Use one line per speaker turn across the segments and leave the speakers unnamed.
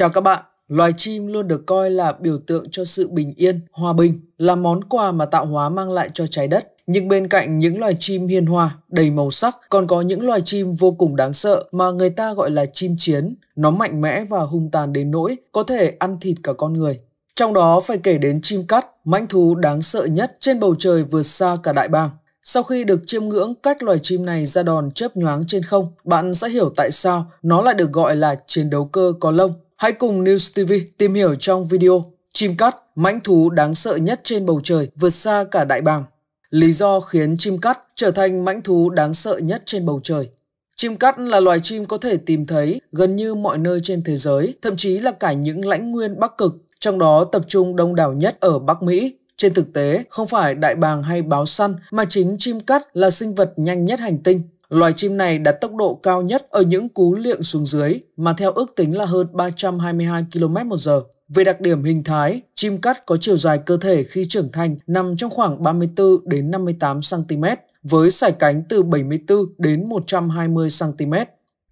Chào các bạn, loài chim luôn được coi là biểu tượng cho sự bình yên, hòa bình, là món quà mà tạo hóa mang lại cho trái đất. Nhưng bên cạnh những loài chim hiền hòa, đầy màu sắc, còn có những loài chim vô cùng đáng sợ mà người ta gọi là chim chiến. Nó mạnh mẽ và hung tàn đến nỗi có thể ăn thịt cả con người. Trong đó phải kể đến chim cắt, mãnh thú đáng sợ nhất trên bầu trời vượt xa cả đại bàng. Sau khi được chiêm ngưỡng cách loài chim này ra đòn chớp nhoáng trên không, bạn sẽ hiểu tại sao nó lại được gọi là chiến đấu cơ có lông. Hãy cùng News TV tìm hiểu trong video Chim cắt, mãnh thú đáng sợ nhất trên bầu trời vượt xa cả đại bàng. Lý do khiến chim cắt trở thành mãnh thú đáng sợ nhất trên bầu trời. Chim cắt là loài chim có thể tìm thấy gần như mọi nơi trên thế giới, thậm chí là cả những lãnh nguyên Bắc Cực, trong đó tập trung đông đảo nhất ở Bắc Mỹ. Trên thực tế, không phải đại bàng hay báo săn mà chính chim cắt là sinh vật nhanh nhất hành tinh. Loài chim này đạt tốc độ cao nhất ở những cú liệng xuống dưới mà theo ước tính là hơn 322 km h Về đặc điểm hình thái, chim cắt có chiều dài cơ thể khi trưởng thành nằm trong khoảng 34 đến 58 cm với sải cánh từ 74 đến 120 cm.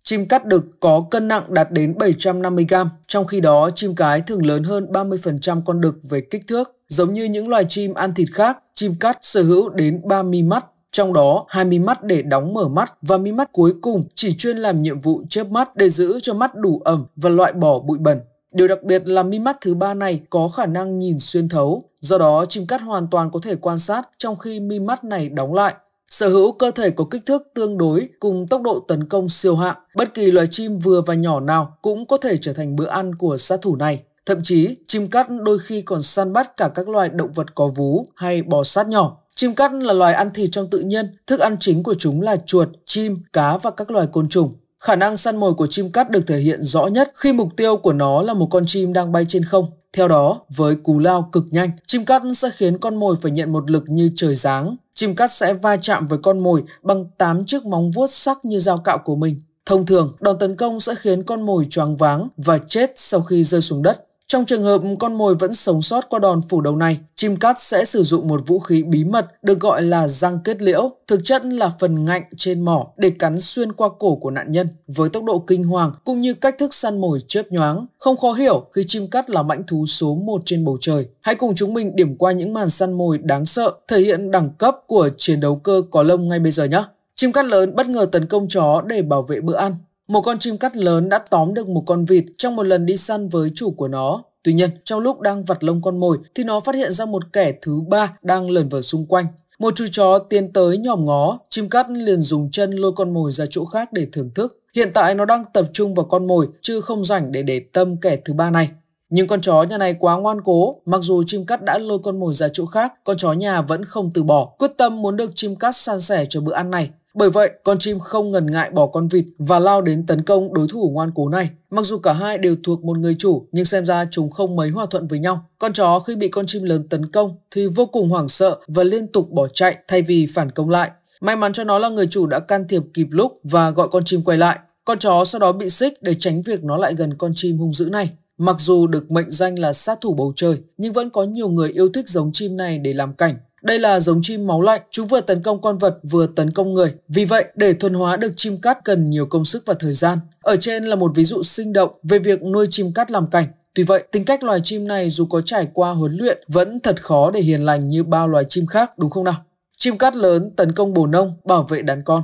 Chim cắt đực có cân nặng đạt đến 750 g, trong khi đó chim cái thường lớn hơn 30% con đực về kích thước. Giống như những loài chim ăn thịt khác, chim cắt sở hữu đến 3 mi mắt trong đó hai 20 mắt để đóng mở mắt và mi mắt cuối cùng chỉ chuyên làm nhiệm vụ chớp mắt để giữ cho mắt đủ ẩm và loại bỏ bụi bẩn. Điều đặc biệt là mi mắt thứ ba này có khả năng nhìn xuyên thấu, do đó chim cắt hoàn toàn có thể quan sát trong khi mi mắt này đóng lại. Sở hữu cơ thể có kích thước tương đối cùng tốc độ tấn công siêu hạng, bất kỳ loài chim vừa và nhỏ nào cũng có thể trở thành bữa ăn của sát thủ này. Thậm chí, chim cắt đôi khi còn săn bắt cả các loài động vật có vú hay bò sát nhỏ. Chim cắt là loài ăn thịt trong tự nhiên, thức ăn chính của chúng là chuột, chim, cá và các loài côn trùng. Khả năng săn mồi của chim cắt được thể hiện rõ nhất khi mục tiêu của nó là một con chim đang bay trên không. Theo đó, với cú lao cực nhanh, chim cắt sẽ khiến con mồi phải nhận một lực như trời giáng. Chim cắt sẽ va chạm với con mồi bằng 8 chiếc móng vuốt sắc như dao cạo của mình. Thông thường, đòn tấn công sẽ khiến con mồi choáng váng và chết sau khi rơi xuống đất. Trong trường hợp con mồi vẫn sống sót qua đòn phủ đầu này, chim cắt sẽ sử dụng một vũ khí bí mật được gọi là răng kết liễu, thực chất là phần ngạnh trên mỏ để cắn xuyên qua cổ của nạn nhân. Với tốc độ kinh hoàng cũng như cách thức săn mồi chớp nhoáng, không khó hiểu khi chim cắt là mãnh thú số 1 trên bầu trời. Hãy cùng chúng mình điểm qua những màn săn mồi đáng sợ, thể hiện đẳng cấp của chiến đấu cơ có lông ngay bây giờ nhé. Chim cắt lớn bất ngờ tấn công chó để bảo vệ bữa ăn. Một con chim cắt lớn đã tóm được một con vịt trong một lần đi săn với chủ của nó. Tuy nhiên, trong lúc đang vặt lông con mồi thì nó phát hiện ra một kẻ thứ ba đang lẩn vẩn xung quanh. Một chú chó tiến tới nhòm ngó, chim cắt liền dùng chân lôi con mồi ra chỗ khác để thưởng thức. Hiện tại nó đang tập trung vào con mồi chứ không rảnh để để tâm kẻ thứ ba này. Nhưng con chó nhà này quá ngoan cố, mặc dù chim cắt đã lôi con mồi ra chỗ khác, con chó nhà vẫn không từ bỏ, quyết tâm muốn được chim cắt san sẻ cho bữa ăn này. Bởi vậy, con chim không ngần ngại bỏ con vịt và lao đến tấn công đối thủ ngoan cố này. Mặc dù cả hai đều thuộc một người chủ, nhưng xem ra chúng không mấy hòa thuận với nhau. Con chó khi bị con chim lớn tấn công thì vô cùng hoảng sợ và liên tục bỏ chạy thay vì phản công lại. May mắn cho nó là người chủ đã can thiệp kịp lúc và gọi con chim quay lại. Con chó sau đó bị xích để tránh việc nó lại gần con chim hung dữ này. Mặc dù được mệnh danh là sát thủ bầu trời, nhưng vẫn có nhiều người yêu thích giống chim này để làm cảnh. Đây là giống chim máu lạnh, chúng vừa tấn công con vật vừa tấn công người. Vì vậy, để thuần hóa được chim cát cần nhiều công sức và thời gian. Ở trên là một ví dụ sinh động về việc nuôi chim cát làm cảnh. Tuy vậy, tính cách loài chim này dù có trải qua huấn luyện vẫn thật khó để hiền lành như bao loài chim khác đúng không nào? Chim cát lớn tấn công bồ nông, bảo vệ đàn con.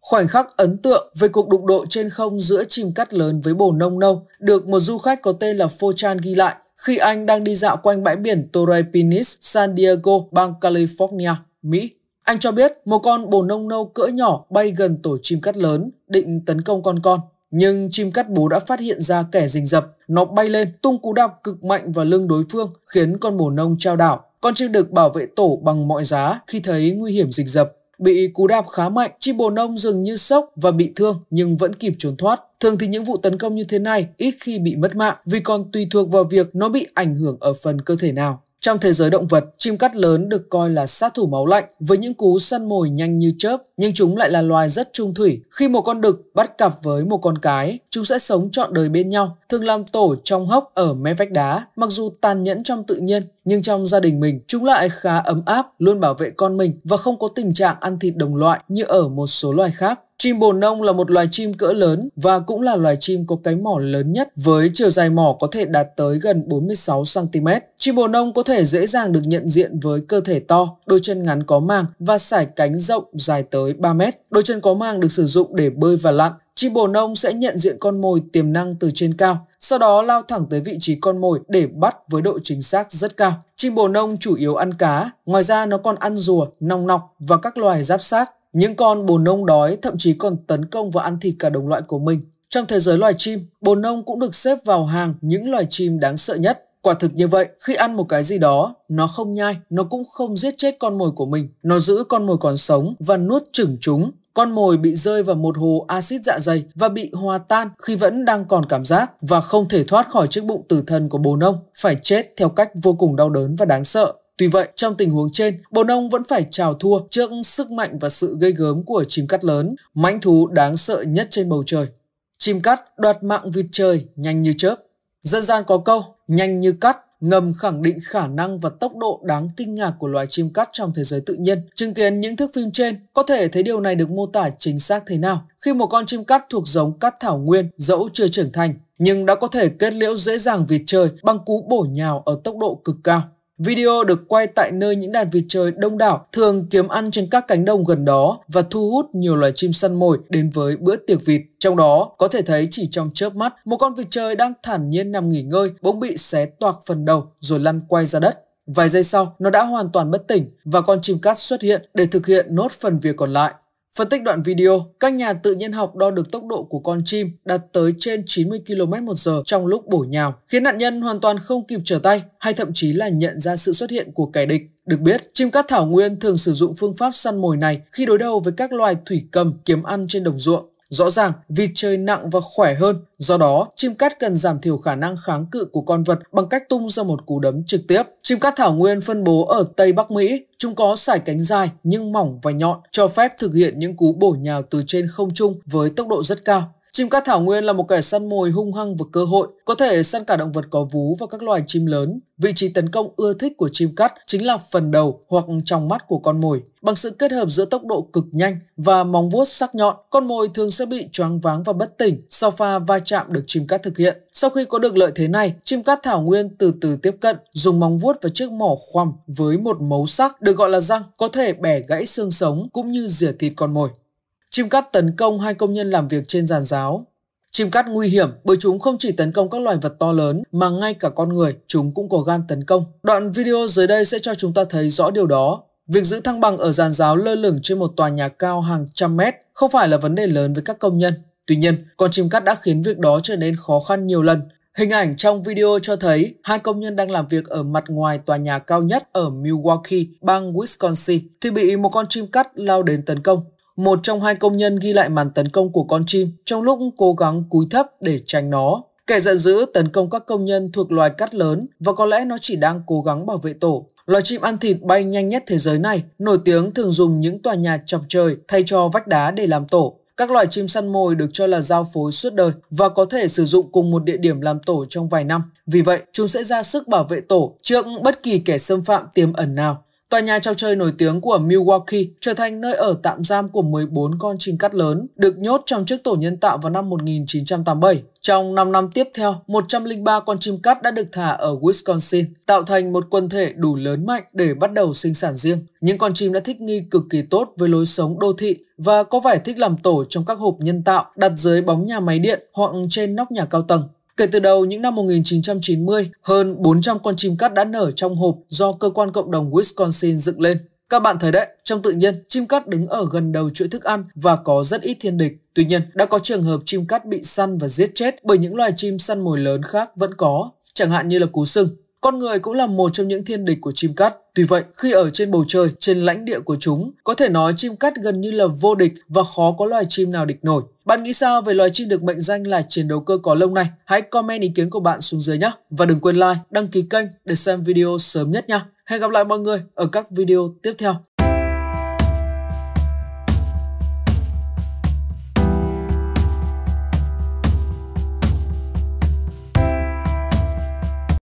Khoảnh khắc ấn tượng về cuộc đụng độ trên không giữa chim cắt lớn với bồ nông nâu được một du khách có tên là Phochan ghi lại khi anh đang đi dạo quanh bãi biển Torrey Pines, San Diego, bang California, Mỹ. Anh cho biết một con bồ nông nâu cỡ nhỏ bay gần tổ chim cắt lớn, định tấn công con con. Nhưng chim cắt bố đã phát hiện ra kẻ rình rập. Nó bay lên, tung cú đạp cực mạnh vào lưng đối phương, khiến con bồ nông trao đảo. Con chim được bảo vệ tổ bằng mọi giá khi thấy nguy hiểm rình rập. Bị cú đạp khá mạnh, chim bồ nông dường như sốc và bị thương nhưng vẫn kịp trốn thoát. Thường thì những vụ tấn công như thế này ít khi bị mất mạng vì còn tùy thuộc vào việc nó bị ảnh hưởng ở phần cơ thể nào. Trong thế giới động vật, chim cắt lớn được coi là sát thủ máu lạnh với những cú săn mồi nhanh như chớp, nhưng chúng lại là loài rất trung thủy. Khi một con đực bắt cặp với một con cái, chúng sẽ sống trọn đời bên nhau, thường làm tổ trong hốc ở mé vách đá. Mặc dù tàn nhẫn trong tự nhiên, nhưng trong gia đình mình, chúng lại khá ấm áp, luôn bảo vệ con mình và không có tình trạng ăn thịt đồng loại như ở một số loài khác. Chim bồ nông là một loài chim cỡ lớn và cũng là loài chim có cánh mỏ lớn nhất với chiều dài mỏ có thể đạt tới gần 46cm. Chim bồ nông có thể dễ dàng được nhận diện với cơ thể to, đôi chân ngắn có màng và sải cánh rộng dài tới 3 m Đôi chân có màng được sử dụng để bơi và lặn. Chim bồ nông sẽ nhận diện con mồi tiềm năng từ trên cao, sau đó lao thẳng tới vị trí con mồi để bắt với độ chính xác rất cao. Chim bồ nông chủ yếu ăn cá, ngoài ra nó còn ăn rùa, nong nọc và các loài giáp xác. Những con bồn nông đói thậm chí còn tấn công và ăn thịt cả đồng loại của mình. Trong thế giới loài chim, bồn nông cũng được xếp vào hàng những loài chim đáng sợ nhất. Quả thực như vậy, khi ăn một cái gì đó, nó không nhai, nó cũng không giết chết con mồi của mình. Nó giữ con mồi còn sống và nuốt chửng chúng. Con mồi bị rơi vào một hồ axit dạ dày và bị hòa tan khi vẫn đang còn cảm giác và không thể thoát khỏi chiếc bụng tử thần của bồ nông, phải chết theo cách vô cùng đau đớn và đáng sợ. Tuy vậy, trong tình huống trên, bồn ông vẫn phải trào thua trước sức mạnh và sự gây gớm của chim cắt lớn, mãnh thú đáng sợ nhất trên bầu trời. Chim cắt đoạt mạng vịt trời nhanh như chớp. Dân gian có câu, nhanh như cắt, ngầm khẳng định khả năng và tốc độ đáng kinh ngạc của loài chim cắt trong thế giới tự nhiên. Chứng kiến những thước phim trên, có thể thấy điều này được mô tả chính xác thế nào khi một con chim cắt thuộc giống cắt thảo nguyên dẫu chưa trưởng thành, nhưng đã có thể kết liễu dễ dàng vịt trời bằng cú bổ nhào ở tốc độ cực cao. Video được quay tại nơi những đàn vịt trời đông đảo thường kiếm ăn trên các cánh đồng gần đó và thu hút nhiều loài chim săn mồi đến với bữa tiệc vịt. Trong đó, có thể thấy chỉ trong chớp mắt, một con vịt trời đang thản nhiên nằm nghỉ ngơi bỗng bị xé toạc phần đầu rồi lăn quay ra đất. Vài giây sau, nó đã hoàn toàn bất tỉnh và con chim cát xuất hiện để thực hiện nốt phần việc còn lại. Phân tích đoạn video, các nhà tự nhiên học đo được tốc độ của con chim đạt tới trên 90 km h trong lúc bổ nhào, khiến nạn nhân hoàn toàn không kịp trở tay hay thậm chí là nhận ra sự xuất hiện của kẻ địch. Được biết, chim cát thảo nguyên thường sử dụng phương pháp săn mồi này khi đối đầu với các loài thủy cầm kiếm ăn trên đồng ruộng. Rõ ràng, vì chơi nặng và khỏe hơn, do đó chim cát cần giảm thiểu khả năng kháng cự của con vật bằng cách tung ra một cú đấm trực tiếp. Chim cát thảo nguyên phân bố ở Tây Bắc Mỹ, chúng có sải cánh dài nhưng mỏng và nhọn, cho phép thực hiện những cú bổ nhào từ trên không trung với tốc độ rất cao. Chim cát thảo nguyên là một kẻ săn mồi hung hăng và cơ hội, có thể săn cả động vật có vú và các loài chim lớn. Vị trí tấn công ưa thích của chim cắt chính là phần đầu hoặc trong mắt của con mồi. Bằng sự kết hợp giữa tốc độ cực nhanh và móng vuốt sắc nhọn, con mồi thường sẽ bị choáng váng và bất tỉnh sau pha va chạm được chim cắt thực hiện. Sau khi có được lợi thế này, chim cắt thảo nguyên từ từ tiếp cận, dùng móng vuốt và chiếc mỏ khoằm với một mấu sắc được gọi là răng có thể bẻ gãy xương sống cũng như rửa thịt con mồi. Chim cắt tấn công hai công nhân làm việc trên giàn giáo. Chim cắt nguy hiểm bởi chúng không chỉ tấn công các loài vật to lớn mà ngay cả con người chúng cũng có gan tấn công. Đoạn video dưới đây sẽ cho chúng ta thấy rõ điều đó. Việc giữ thăng bằng ở giàn giáo lơ lửng trên một tòa nhà cao hàng trăm mét không phải là vấn đề lớn với các công nhân. Tuy nhiên, con chim cắt đã khiến việc đó trở nên khó khăn nhiều lần. Hình ảnh trong video cho thấy hai công nhân đang làm việc ở mặt ngoài tòa nhà cao nhất ở Milwaukee, bang Wisconsin thì bị một con chim cắt lao đến tấn công. Một trong hai công nhân ghi lại màn tấn công của con chim trong lúc cố gắng cúi thấp để tránh nó. Kẻ giận dữ tấn công các công nhân thuộc loài cắt lớn và có lẽ nó chỉ đang cố gắng bảo vệ tổ. Loài chim ăn thịt bay nhanh nhất thế giới này, nổi tiếng thường dùng những tòa nhà chọc trời thay cho vách đá để làm tổ. Các loài chim săn mồi được cho là giao phối suốt đời và có thể sử dụng cùng một địa điểm làm tổ trong vài năm. Vì vậy, chúng sẽ ra sức bảo vệ tổ trước bất kỳ kẻ xâm phạm tiềm ẩn nào. Tòa nhà trò chơi nổi tiếng của Milwaukee trở thành nơi ở tạm giam của 14 con chim cắt lớn, được nhốt trong chiếc tổ nhân tạo vào năm 1987. Trong 5 năm tiếp theo, 103 con chim cắt đã được thả ở Wisconsin, tạo thành một quần thể đủ lớn mạnh để bắt đầu sinh sản riêng. Những con chim đã thích nghi cực kỳ tốt với lối sống đô thị và có vẻ thích làm tổ trong các hộp nhân tạo đặt dưới bóng nhà máy điện hoặc trên nóc nhà cao tầng. Kể từ đầu những năm 1990, hơn 400 con chim cắt đã nở trong hộp do cơ quan cộng đồng Wisconsin dựng lên. Các bạn thấy đấy, trong tự nhiên, chim cắt đứng ở gần đầu chuỗi thức ăn và có rất ít thiên địch. Tuy nhiên, đã có trường hợp chim cắt bị săn và giết chết bởi những loài chim săn mồi lớn khác vẫn có, chẳng hạn như là cú sừng. Con người cũng là một trong những thiên địch của chim cắt. Tuy vậy, khi ở trên bầu trời, trên lãnh địa của chúng, có thể nói chim cắt gần như là vô địch và khó có loài chim nào địch nổi. Bạn nghĩ sao về loài chim được mệnh danh là chiến đấu cơ có lông này? Hãy comment ý kiến của bạn xuống dưới nhé. Và đừng quên like, đăng ký kênh để xem video sớm nhất nha. Hẹn gặp lại mọi người ở các video tiếp theo.